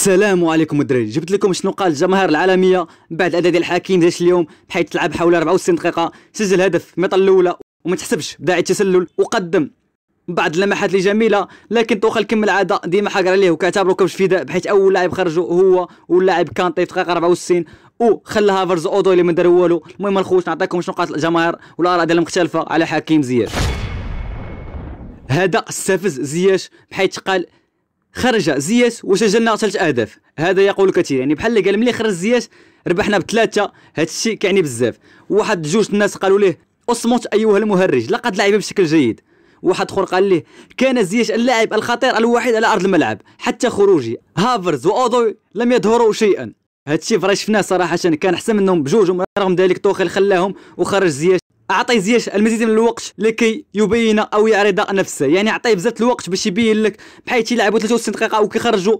السلام عليكم الدراري جبت لكم شنو قال الجماهير العالميه بعد الاداء ديال الحكيم ديال اليوم بحيث تلعب حوالي 64 دقيقه سجل هدف في الميطه الاولى وما تحسبش بداعي تسلل وقدم بعض اللمحات اللي جميله لكن توخل كم العاده ديما حقر عليه وكيعتبرو كبش فداء بحيث اول لاعب خرجو هو واللاعب كانطي في دقيقه 64 وخلى هافرز اودو اللي ما دار والو المهم الخوت نعطيكم شنو قالت الجماهير والاراء ديالها مختلفه على حكيم زياش هذا استفز زياش بحيث قال خرج زياش وسجلنا ثلاث اهداف هذا يقول كثير يعني بحال اللي قال ملي خرج زياش ربحنا بثلاثه هذا الشيء كيعني بزاف واحد جوج الناس قالوا ليه اصمت ايها المهرج لقد لعب بشكل جيد واحد اخر قال ليه كان زياش اللاعب الخطير الوحيد على ارض الملعب حتى خروجي هافرز واودوي لم يظهروا شيئا هادشي فراش شفناه صراحه كان احسن منهم بجوج رغم ذلك توخيل خلاهم وخرج زياش اعطي زياش المزيد من الوقت لكي يبين او يعرض نفسه يعني اعطيه بزاف الوقت باش يبين لك بحيث يلعبوا 63 دقيقه وكيخرجوا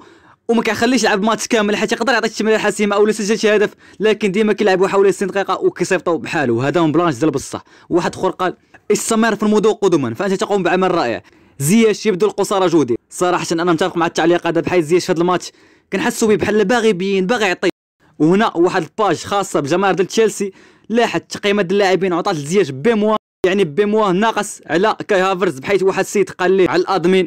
وما كيخليش يلعب الماتش كامل حتى يقدر يعطي التمريره الحاسمه او سجل شي هدف لكن ديما كيلعبوا حوالي 60 دقيقه وكيصيفطوا بحاله هذا من بلانش ديال بصح واحد اخر قال استمر في الموضوع قدما فانت تقوم بعمل رائع زياش يبدو القصارى جودي صراحه انا متفق مع التعليق هذا بحال زياش في هذا الماتش كنحسوا به بحال باغي يبين باغي يعطي وهنا واحد الباج خاصه بجماهير ديال تشيلسي لاحظ تقييمات اللاعبين عطات لزياش بموا يعني بموا ناقص على كاي هافرز بحيث واحد السيد قال ليه على الادمين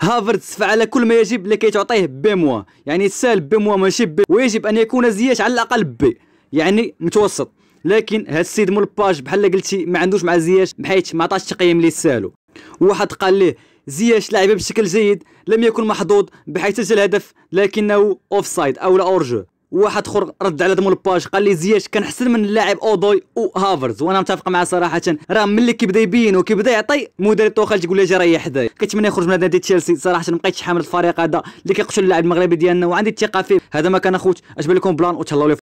هافرز فعل كل ما يجب لكي تعطيه بموا يعني بي بموا ماشي بي ويجب ان يكون زياش على الاقل بي يعني متوسط لكن هاد السيد مول باج بحال قلتي ما عندوش مع زياش بحيث ما عطاش تقييم اللي سالو واحد قال ليه زياش لعب بشكل جيد لم يكن محظوظ بحيث سجل هدف لكنه اوفسايد او لا اورجو واحد اخر رد على دمول باش قال لي زياش كان حسن من اللاعب اودوي وهافرز وانا متفق معاه صراحه راه ملي كيبدا يبين وكيبدا يعطي مدير التوخال تقول له جا ريح حدايا كنتمنى يخرج من نادي تشيلسي صراحه مابقيتش حامل الفريق هذا اللي كيقتل اللاعب المغربي ديالنا وعندي الثقه فيه هذا ما كان اخوت اجبد لكم بلان وتهلاو